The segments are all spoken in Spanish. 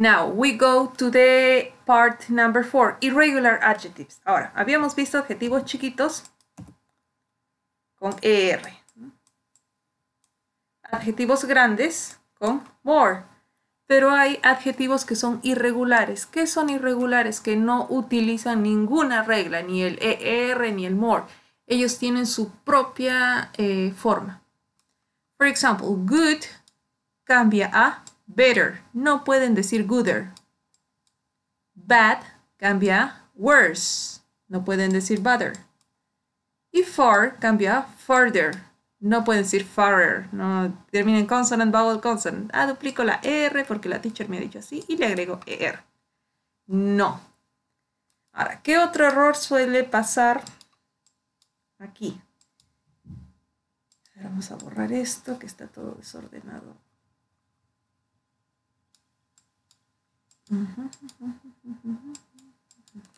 Now, we go to the part number four, irregular adjectives. Ahora, habíamos visto adjetivos chiquitos con ER. Adjetivos grandes con more. Pero hay adjetivos que son irregulares. ¿Qué son irregulares? Que no utilizan ninguna regla, ni el ER ni el more. Ellos tienen su propia eh, forma. Por ejemplo, good cambia a better. No pueden decir gooder. Bad cambia worse. No pueden decir better. Y far cambia further. No pueden decir farer. No terminen en consonant, vowel, consonant. Ah, duplico la R porque la teacher me ha dicho así y le agrego ER. No. Ahora, ¿qué otro error suele pasar aquí? Vamos a borrar esto que está todo desordenado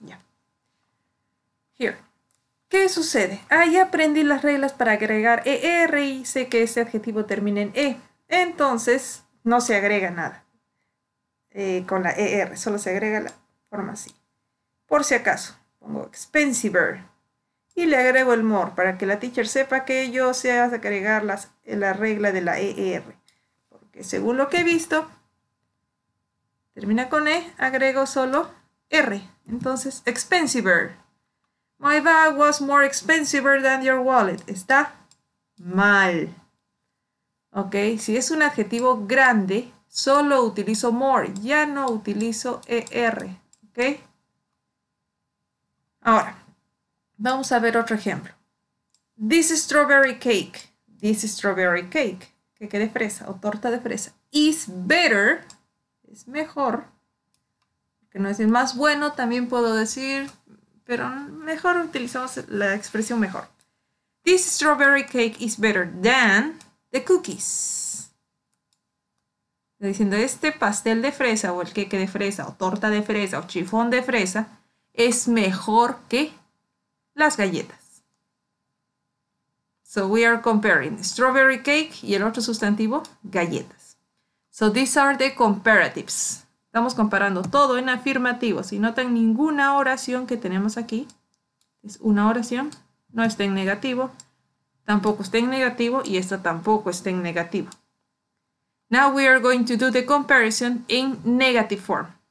Ya. Here. ¿Qué sucede? Ah, ya aprendí las reglas para agregar ER y sé que ese adjetivo termina en E. Entonces, no se agrega nada eh, con la ER, solo se agrega la forma así. Por si acaso, pongo expensive y le agrego el more para que la teacher sepa que yo sé agregar las, la regla de la ER. Porque según lo que he visto, termina con E, agrego solo R. Entonces, expensiver. My bag was more expensive than your wallet. Está mal. ¿Ok? Si es un adjetivo grande, solo utilizo more. Ya no utilizo ER. ¿Ok? Ahora, vamos a ver otro ejemplo. This strawberry cake. This strawberry cake. Que quede fresa o torta de fresa. Is better es mejor, que no es el más bueno, también puedo decir, pero mejor utilizamos la expresión mejor. This strawberry cake is better than the cookies. Diciendo, este pastel de fresa o el queque de fresa o torta de fresa o chifón de fresa es mejor que las galletas. So we are comparing strawberry cake y el otro sustantivo, galletas. So these are the comparatives. Estamos comparando todo en afirmativo. Si notan ninguna oración que tenemos aquí, es una oración, no está en negativo, tampoco está en negativo y esta tampoco está en negativo. Now we are going to do the comparison in negative form.